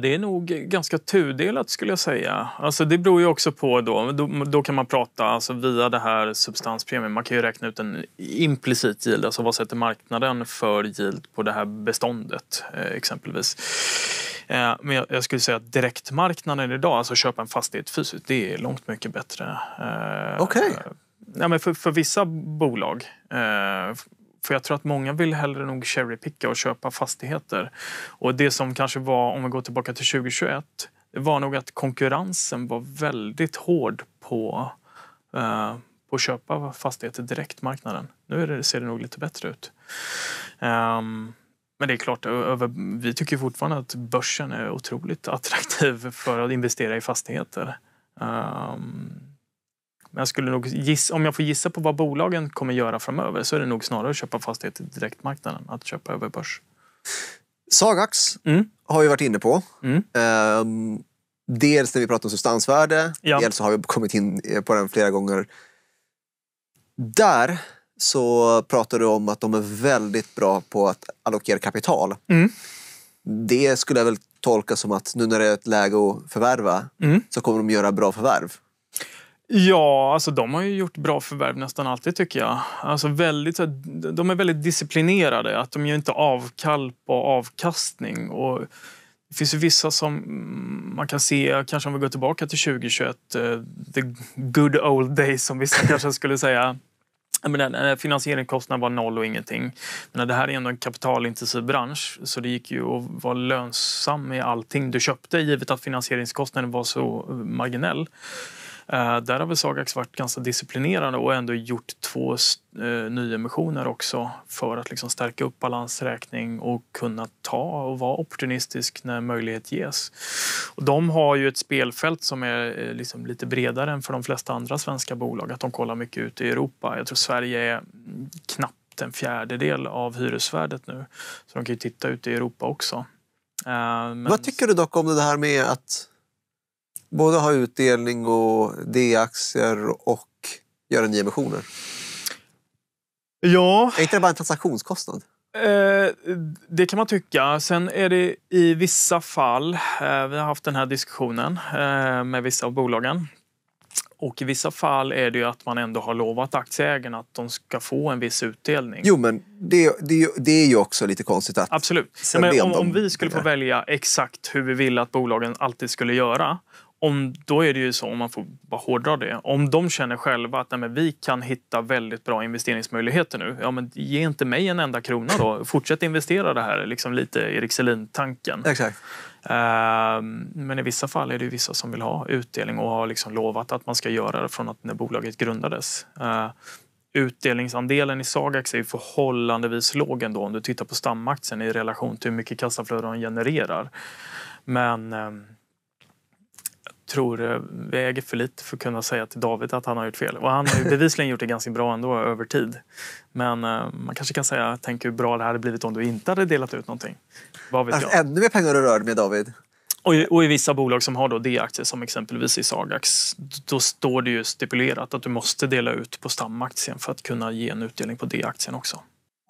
[SPEAKER 2] Det är nog ganska tudelat skulle jag säga. Alltså det beror ju också på då, då, då kan man prata alltså via det här substanspremien. Man kan ju räkna ut en implicit yield, alltså vad sätter marknaden för yield på det här beståndet eh, exempelvis. Eh, men jag skulle säga att direktmarknaden idag, alltså köpa en fastighet fysiskt, det är långt mycket bättre. Eh, Okej. Okay. Ja, men för, för vissa bolag. För jag tror att många vill hellre nog cherrypicka och köpa fastigheter. Och det som kanske var, om vi går tillbaka till 2021, det var nog att konkurrensen var väldigt hård på, eh, på att köpa fastigheter direktmarknaden. Nu det, ser det nog lite bättre ut. Um, men det är klart, över, vi tycker fortfarande att börsen är otroligt attraktiv för att investera i fastigheter. Um, men jag skulle nog gissa, om jag får gissa på vad bolagen kommer göra framöver så är det nog snarare att köpa fastigheter direktmarknaden, att köpa över börs.
[SPEAKER 1] Sagax mm. har vi varit inne på. Mm. Ehm, dels när vi pratar om substansvärde, ja. dels så har vi kommit in eh, på den flera gånger. Där så pratar du om att de är väldigt bra på att allokera kapital. Mm. Det skulle jag väl tolka som att nu när det är ett läge att förvärva mm. så kommer de göra bra förvärv.
[SPEAKER 2] Ja, alltså de har ju gjort bra förvärv nästan alltid tycker jag. Alltså väldigt, de är väldigt disciplinerade, att de gör inte avkall på avkastning. Och det finns ju vissa som man kan se, kanske om vi går tillbaka till 2021, eh, the good old days som vissa kanske skulle säga. finansieringskostnaden var noll och ingenting. Men det här är ändå en kapitalintensiv bransch så det gick ju att vara lönsam i allting du köpte givet att finansieringskostnaden var så eh, marginell. Eh, där har väl Sagax varit ganska disciplinerade och ändå gjort två eh, nyemissioner också för att liksom stärka upp balansräkning och kunna ta och vara opportunistisk när möjlighet ges. Och de har ju ett spelfält som är eh, liksom lite bredare än för de flesta andra svenska bolag. Att de kollar mycket ut i Europa. Jag tror Sverige är knappt en fjärdedel av hyresvärdet nu. Så de kan ju titta ut i Europa också. Eh, men... Vad tycker du dock om det här med att
[SPEAKER 1] både ha utdelning och D-aktier och göra nyemissioner? Ja. Är inte det bara en transaktionskostnad?
[SPEAKER 2] Eh, det kan man tycka. Sen är det i vissa fall, eh, vi har haft den här diskussionen eh, med vissa av bolagen. Och i vissa fall är det ju att man ändå har lovat aktieägarna att de ska få en viss utdelning. Jo,
[SPEAKER 1] men det, det, det är ju också lite konstigt att...
[SPEAKER 2] Absolut. Ja, men om, om vi skulle få välja exakt hur vi ville att bolagen alltid skulle göra om, då är det ju så, om man får bara hårdra det, om de känner själva att nej, vi kan hitta väldigt bra investeringsmöjligheter nu, ja men ge inte mig en enda krona då. Fortsätt investera det här, liksom lite Erik Selin-tanken. Exakt. Ehm, men i vissa fall är det vissa som vill ha utdelning och har liksom lovat att man ska göra det från att när bolaget grundades. Ehm, utdelningsandelen i Sagax är förhållandevis låg ändå om du tittar på stamaktien i relation till hur mycket kassaflöde de genererar. Men ehm, tror eh, vi äger för lite för att kunna säga till David att han har gjort fel. Och han har ju bevisligen gjort det ganska bra ändå över tid. Men eh, man kanske kan säga, tänk hur bra det hade blivit om du inte hade delat ut någonting. Vad vet alltså, jag?
[SPEAKER 1] Ännu mer pengar att röra med David.
[SPEAKER 2] Och i, och i, vissa bolag som har då D-aktier, som exempelvis i Sagax, då står det ju stipulerat att du måste dela ut på stamaktien för att kunna ge en utdelning på D-aktien också.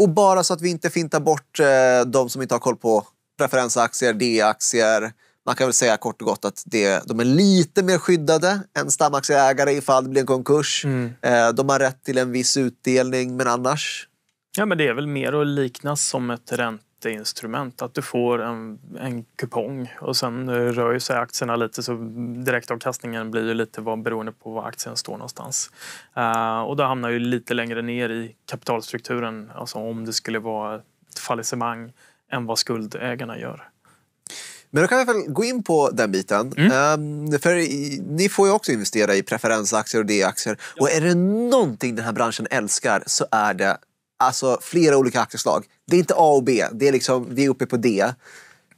[SPEAKER 1] Och bara så att vi inte fintar bort eh, de som inte har koll på preferensaktier, D-aktier, man kan väl säga kort och gott att det, de är lite mer skyddade än stamaktieägare ifall det blir en konkurs. Mm. Eh, de har rätt till en viss utdelning, men annars?
[SPEAKER 2] Ja, men det är väl mer att liknas som ett ränteinstrument. Att du får en, en kupong och sen rör ju sig aktierna lite så direktavkastningen blir ju lite beroende på var aktien står någonstans. Eh, och då hamnar ju lite längre ner i kapitalstrukturen, alltså om det skulle vara ett fallissemang, än vad skuldägarna gör.
[SPEAKER 1] Men då kan vi väl gå in på den biten. Mm. Um, för ni får ju också investera i preferensaktier och D-aktier. Ja. Och är det någonting den här branschen älskar så är det alltså, flera olika aktieslag. Det är inte A och B, det är liksom, vi är uppe på D.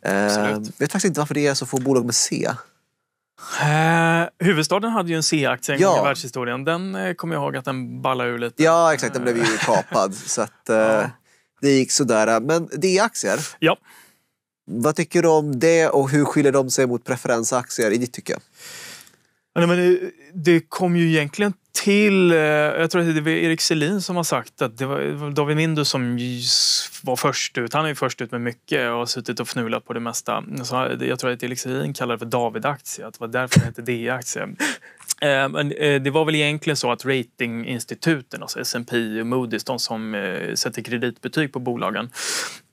[SPEAKER 1] Um, ehm, jag vet faktiskt inte varför det är så få bolag med C.
[SPEAKER 2] Uh, huvudstaden hade ju en C-aktie en ja. gång i världshistorien. Den eh, kommer jag ihåg att den ballade ur lite.
[SPEAKER 1] Ja, exakt. Den blev ju eh. kapad. så att, eh, ja. det gick sådär. Men D-aktier. Ja. Vad tycker du om det och hur skiljer de sig mot preferensaktier
[SPEAKER 2] i ditt tycke? Nej, men det, kom ju egentligen till, eh, jag tror att det var Erik Selin som har sagt att det var David Mindus som var först ut. Han är ju först ut med mycket och har suttit och fnulat på det mesta. Så eh, jag tror att Erik Selin kallade det för David-aktie, att det var därför det hette D-aktie. Eh, men det var väl egentligen så att ratinginstituten, alltså S&P och Moody's, de som sätter kreditbetyg på bolagen,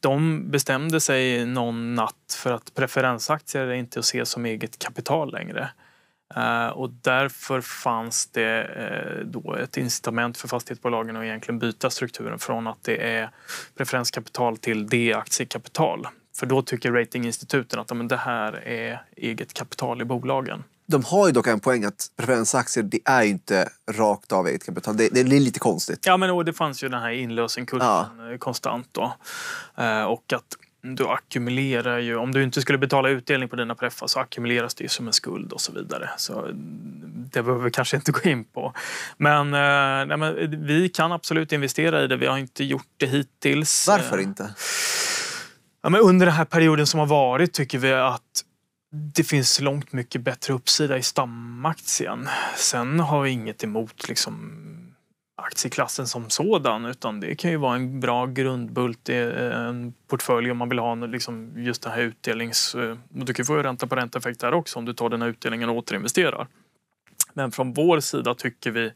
[SPEAKER 2] de bestämde sig någon natt för att preferensaktier är inte att se som eget kapital längre. Eh, och därför fanns det eh, då ett incitament för fastighetsbolagen att egentligen byta strukturen från att det är preferenskapital till D-aktiekapital. För då tycker ratinginstituten att det här är eget kapital i bolagen
[SPEAKER 1] de har ju dock en poäng att preferensaktier, det är ju inte rakt av eget kapital. Det, det är lite konstigt.
[SPEAKER 2] Ja, men det fanns ju den här inlösenkursen ja. Eh, konstant då. Eh, och att du ackumulerar ju, om du inte skulle betala utdelning på dina preffar så ackumuleras det ju som en skuld och så vidare. Så eh, det behöver vi kanske inte gå in på. Men, nej, men vi kan absolut investera i det. Vi har inte gjort det hittills. Varför inte? Ja, men under den här perioden som har varit tycker vi att det finns långt mycket bättre uppsida i stamaktien. Sen har vi inget emot liksom aktieklassen som sådan utan det kan ju vara en bra grundbult i en portfölj om man vill ha liksom just den här utdelnings... Eh, du kan få ränta på ränta-effekt där också om du tar den här utdelningen och återinvesterar. Men från vår sida tycker vi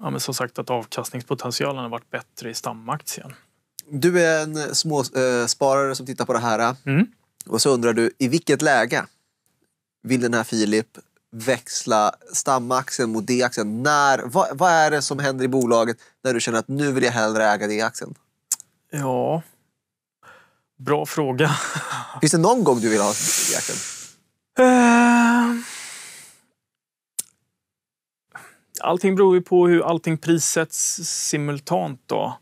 [SPEAKER 2] ja, men som sagt att avkastningspotentialen har varit bättre i stamaktien.
[SPEAKER 1] Du är en småsparare eh, som tittar på det här. Mm. Och så undrar du, i vilket läge vill den här Filip växla stamaktien mot D-aktien? När, vad, vad, är det som händer i bolaget när du känner att nu vill jag hellre äga D-aktien?
[SPEAKER 2] Ja, bra fråga. Finns det någon gång du vill ha D-aktien? Uh... Eh, allting beror ju på hur allting prissätts simultant. Då.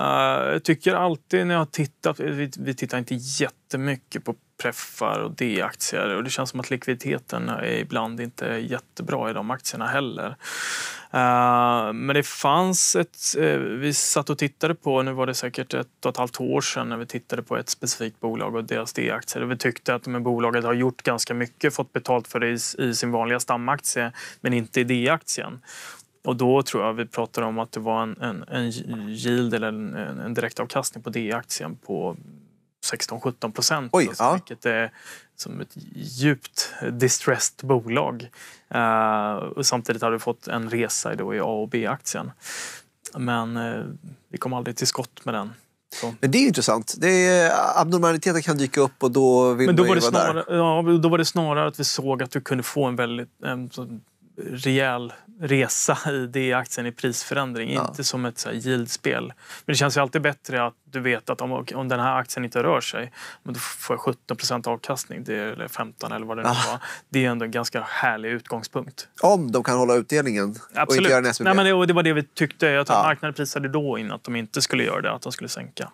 [SPEAKER 2] Uh, tycker alltid när jag har tittat, vi, vi tittar inte jättemycket på preffar och D-aktier och det känns som att likviditeten är ibland inte är jättebra i de aktierna heller. Uh, men det fanns ett, uh, vi satt och tittade på, nu var det säkert ett och ett halvt år sedan när vi tittade på ett specifikt bolag och deras D-aktier och vi tyckte att de bolaget har gjort ganska mycket, fått betalt för det i, i sin vanliga stamaktie men inte i D-aktien. Och då tror jag vi pratade om att det var en, en, en yield eller en, en direktavkastning på D-aktien på 16-17 procent. Oj, alltså, ja. Vilket är som ett djupt distressed bolag. Eh, och samtidigt hade vi fått en resa då i A och B-aktien. Men eh, vi kom aldrig till skott med den. Så. Men det är intressant. Det är, abnormaliteter kan dyka upp och då vill Men då man ju var vara snarare, där. Ja, då var det snarare att vi såg att du kunde få en väldigt en, rejäl resa i D-aktien i prisförändring, ja. inte som ett så här yieldspel. Men det känns ju alltid bättre att du vet att om, om den här aktien inte rör sig, då får jag 17 avkastning, det, eller 15 eller vad det nu ja. var. Det är ändå en ganska härlig utgångspunkt. Om de kan hålla utdelningen Absolut. och inte göra en SBB. Nej, men det, det var det vi tyckte. Jag tror ja. marknaden prisade då in att de inte skulle göra det, att de skulle sänka.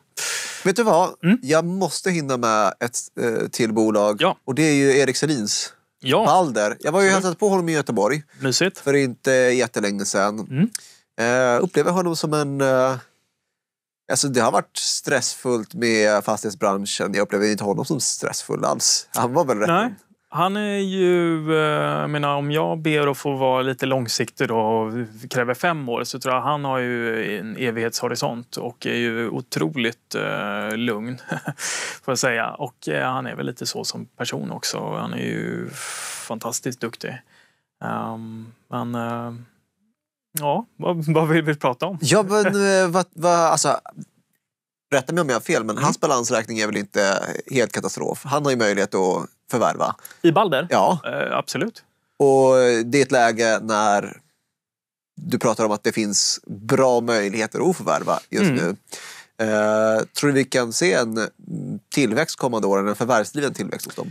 [SPEAKER 2] Vet du vad? Mm?
[SPEAKER 1] Jag måste hinna med ett eh, till bolag ja. och det är ju Erik Selins. Ja. Balder. Jag var ju hälsat på honom i Göteborg. Mysigt. För inte jättelänge sedan. Mm. Uh, upplever honom som en... Uh, alltså det har varit stressfullt med fastighetsbranschen. Jag upplever inte honom som stressfull alls. Han var väl rätt
[SPEAKER 2] han är ju, eh, jag menar, om jag ber att få vara lite långsiktig då och kräver fem år så tror jag han har ju en evighetshorisont och är ju otroligt eh, lugn, får jag säga. Och eh, han är väl lite så som person också. Han är ju fantastiskt duktig. Um, men uh, ja, vad, vad, vill vi prata om? ja, men
[SPEAKER 1] eh, vad, vad, alltså,
[SPEAKER 2] rätta mig om jag har fel, men mm. hans balansräkning
[SPEAKER 1] är väl inte helt katastrof? Han har ju möjlighet att förvärva. I Balder? Ja. Eh, absolut. Och det är ett läge när du pratar om att det finns bra möjligheter att förvärva just mm. nu. Eh, tror du vi kan se en tillväxt kommande åren, en förvärvsdriven tillväxt hos dem?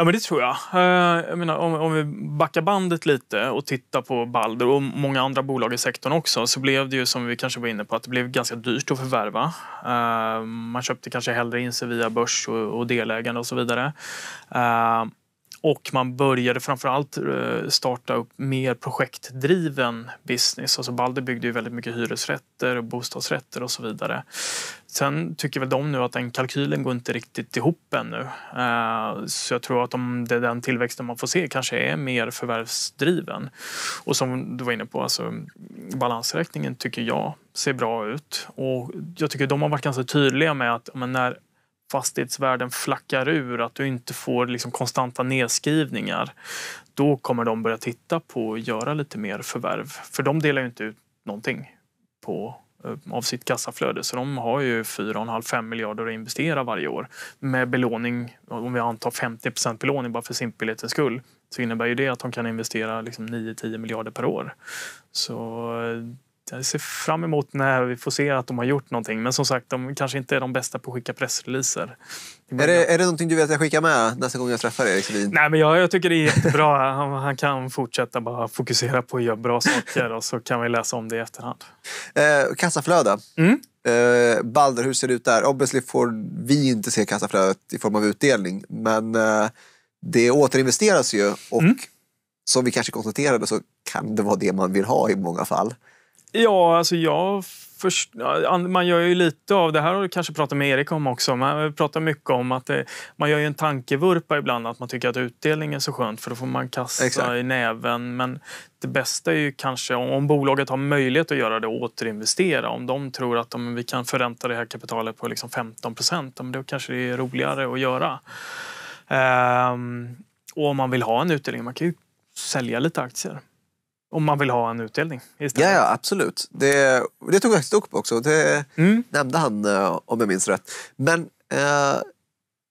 [SPEAKER 2] Ja, men det tror jag. Eh, jag menar, om, vi backar bandet lite och tittar på Balder och många andra bolag i sektorn också så blev det ju som vi kanske var inne på att det blev ganska dyrt att förvärva. Eh, man köpte kanske hellre in sig via börs och delägande och så vidare. Eh, och man började framförallt eh, starta upp mer projektdriven business. Alltså Balder byggde ju väldigt mycket hyresrätter och bostadsrätter och så vidare. Sen tycker väl de nu att den kalkylen går inte riktigt ihop ännu. Eh, så jag tror att om det den tillväxten man får se kanske är mer förvärvsdriven. Och som du var inne på, alltså, balansräkningen tycker jag ser bra ut. Och jag tycker de har varit ganska tydliga med att men när fastighetsvärden flackar ur, att du inte får liksom konstanta nedskrivningar, då kommer de börja titta på att göra lite mer förvärv. För de delar ju inte ut någonting på, eh, av sitt kassaflöde, så de har ju 4,5-5 miljarder att investera varje år. Med belåning, om vi antar 50 belåning bara för simpelhetens skull, så innebär ju det att de kan investera liksom 9-10 miljarder per år. Så eh, jag ser fram emot när vi får se att de har gjort någonting. Men som sagt, de kanske inte är de bästa på att skicka pressreleaser. Är det, är det någonting du vill att jag skickar med nästa gång jag träffar Erik Lid? Nej, men jag, jag, tycker det är jättebra. Han, han, kan fortsätta bara fokusera på att göra bra saker och så kan vi läsa om det i efterhand.
[SPEAKER 1] Eh, kassaflöde. Mm. Eh, Balder, hur ser det ut där? Obviously får vi inte se kassaflödet i form av utdelning, men eh, det återinvesteras ju och mm. som vi kanske konstaterade så kan det vara det man vill ha i många fall.
[SPEAKER 2] Ja, alltså jag först, man gör ju lite av, det här har du kanske pratat med Erik om också, man pratar mycket om att det, eh, man gör ju en tankevurpa ibland att man tycker att utdelning är så skönt för då får man kassa Exakt. i näven. Men det bästa är ju kanske om bolaget har möjlighet att göra det återinvestera. Om de tror att om vi kan förränta det här kapitalet på liksom 15 procent, då kanske det är roligare att göra. Ehm, och om man vill ha en utdelning, man kan ju sälja lite aktier om man vill ha en utdelning. Istället.
[SPEAKER 1] Ja, absolut. Det, det tog jag faktiskt upp också. Det mm. nämnde han eh, om jag minns rätt. Men eh,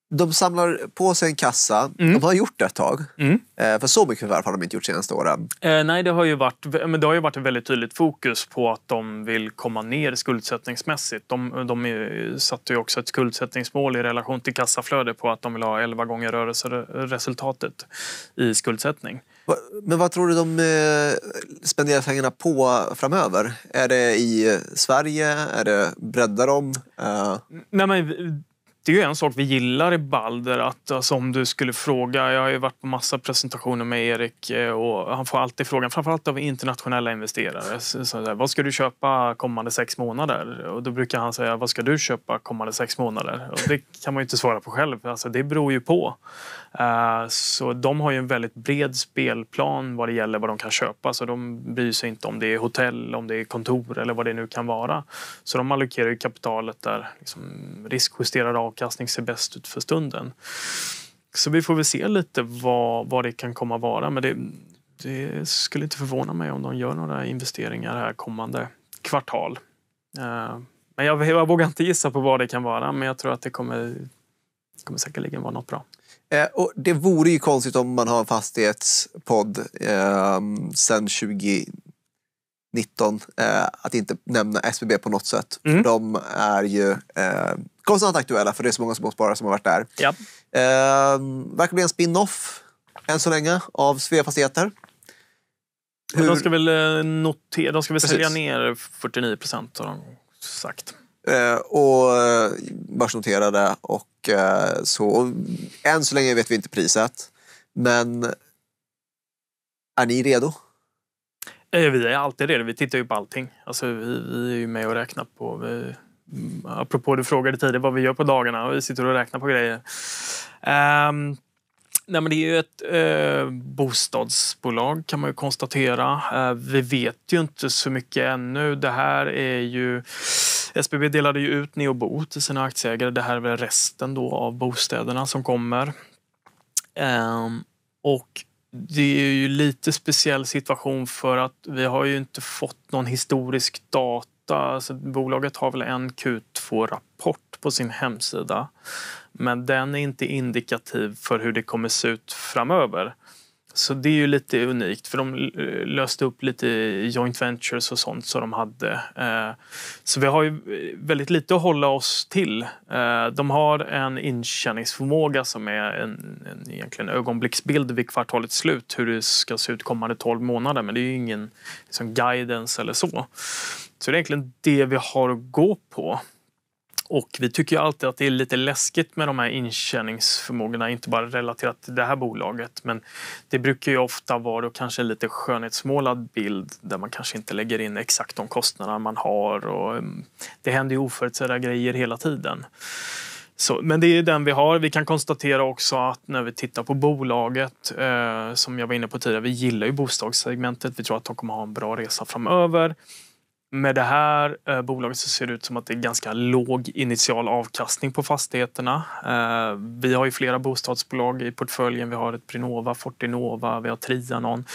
[SPEAKER 1] de samlar på sig en kassa. Mm. De har gjort det ett tag. Mm. Eh, för så mycket förvärv har de inte gjort de senaste åren.
[SPEAKER 2] Eh, nej, det har, ju varit, men det har ju varit ett väldigt tydligt fokus på att de vill komma ner skuldsättningsmässigt. De, de är, satte ju också ett skuldsättningsmål i relation till kassaflöde på att de vill ha 11 gånger rörelseresultatet i skuldsättning.
[SPEAKER 1] Men vad tror du de eh, spenderar pengarna på framöver? Är det i eh, Sverige? Är det breddar de? Eh.
[SPEAKER 2] Nej, men det är ju en sak vi gillar i Balder, att alltså, om du skulle fråga, jag har ju varit på massa presentationer med Erik eh, och han får alltid frågan, framförallt av internationella investerare, så, så vad ska du köpa kommande sex månader? Och då brukar han säga, vad ska du köpa kommande sex månader? Och det kan man ju inte svara på själv, alltså, det beror ju på. Uh, så de har ju en väldigt bred spelplan vad det gäller vad de kan köpa, så de bryr sig inte om det är hotell, om det är kontor eller vad det nu kan vara. Så de allokerar ju kapitalet där, liksom, riskjusterar av avkastning ser bäst ut för stunden. Så vi får väl se lite vad, vad det kan komma vara. Men det, det skulle inte förvåna mig om de gör några investeringar här kommande kvartal. Eh, men jag, jag vågar inte gissa på vad det kan vara, men jag tror att det kommer, kommer säkerligen vara något bra.
[SPEAKER 1] Eh, och det vore ju konstigt om man har en fastighetspodd eh, sen 2019 eh, att inte nämna SBB på något sätt. Mm. För de är ju eh, konstant aktuella för det är så många småsparare som har varit där. Ja. Eh, verkar bli en spin-off än så länge av
[SPEAKER 2] Svea Fastigheter. Hur... Eh, de ska väl, notera, de ska väl sälja ner 49 procent har de sagt.
[SPEAKER 1] Eh, och eh, börsnoterade och eh, så. än så länge vet vi inte priset. Men
[SPEAKER 2] är ni redo? Eh, vi är alltid redo. Vi tittar ju på allting. Alltså, vi, vi är ju med och räknar på... Vi Mm, apropå du frågade tidigare vad vi gör på dagarna. Vi sitter och räknar på grejer. Um, nej men det är ju ett eh, bostadsbolag kan man ju konstatera. Eh, vi vet ju inte så mycket ännu. Det här är ju... SBB delade ju ut Neobo till sina aktieägare. Det här är väl resten då av bostäderna som kommer. Eh, och det är ju lite speciell situation för att vi har ju inte fått någon historisk data q alltså bolaget har väl en Q2-rapport på sin hemsida. Men den är inte indikativ för hur det kommer se ut framöver. Så det är ju lite unikt för de eh, löste upp lite joint ventures och sånt som de hade. Eh, så vi har ju eh, väldigt lite att hålla oss till. De har en intjäningsförmåga som är en, en egentligen ögonblicksbild vid kvartalets slut hur det ska se ut kommande 12 månader men det är ju ingen liksom, guidance eller så. Så det är egentligen det vi har att gå på. Och vi tycker ju alltid att det är lite läskigt med de här intjäningsförmågorna, inte bara relaterat till det här bolaget. Men det brukar ju ofta vara då kanske en lite skönhetsmålad bild där man kanske inte lägger in exakt de kostnader man har. Och mm, det händer ju oförutsedda grejer hela tiden. Så, men det är den vi har. Vi kan konstatera också att när vi tittar på bolaget, eh, som jag var inne på tidigare, vi gillar ju bostadssegmentet. Vi tror att de kommer ha en bra resa framöver. Med det här eh, bolaget så ser det ut som att det är ganska låg initial avkastning på fastigheterna. Eh, vi har ju flera bostadsbolag i portföljen. Vi har ett Prinova, Fortinova, vi har Trianon.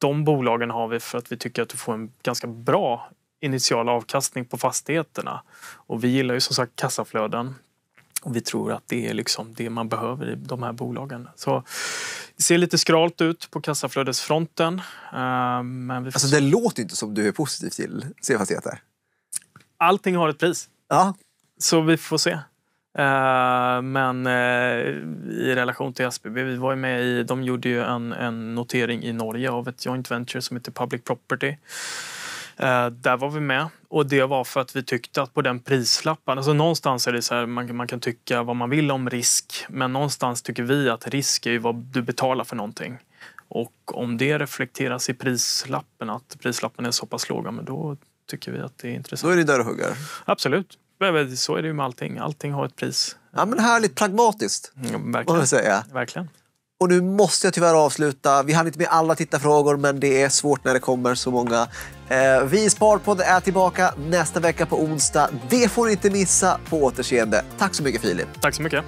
[SPEAKER 2] De bolagen har vi för att vi tycker att du får en ganska bra initial avkastning på fastigheterna. Och vi gillar ju som sagt kassaflöden. Och vi tror att det är liksom det man behöver i de här bolagen. Så det ser lite skralt ut på kassaflödesfronten. Eh, men vi... alltså, det
[SPEAKER 1] låter inte som du är positiv till
[SPEAKER 2] C-fastigheter. Allting har ett pris. Ja. Så vi får se. Eh, men eh, i relation till SBB, vi var med i, de gjorde ju en, en notering i Norge av ett joint venture som heter Public Property Eh, där var vi med och det var för att vi tyckte att på den prislappen, alltså någonstans är det så här, man, man, kan tycka vad man vill om risk, men någonstans tycker vi att risk är vad du betalar för någonting. Och om det reflekteras i prislappen, att prislappen är så pass låga, men då tycker vi att det är intressant. Då är det där och huggar? Absolut. Så är det ju med allting. Allting har ett pris. Ja, men härligt pragmatiskt, mm, ja, verkligen. Vad säga. verkligen.
[SPEAKER 1] Och nu måste jag tyvärr avsluta. Vi hann inte med alla tittarfrågor, men det är svårt när det kommer så många. Eh, vi i Sparpodd är tillbaka nästa vecka på onsdag. Det får ni inte missa. På återseende. Tack så mycket
[SPEAKER 2] Filip. Tack så mycket.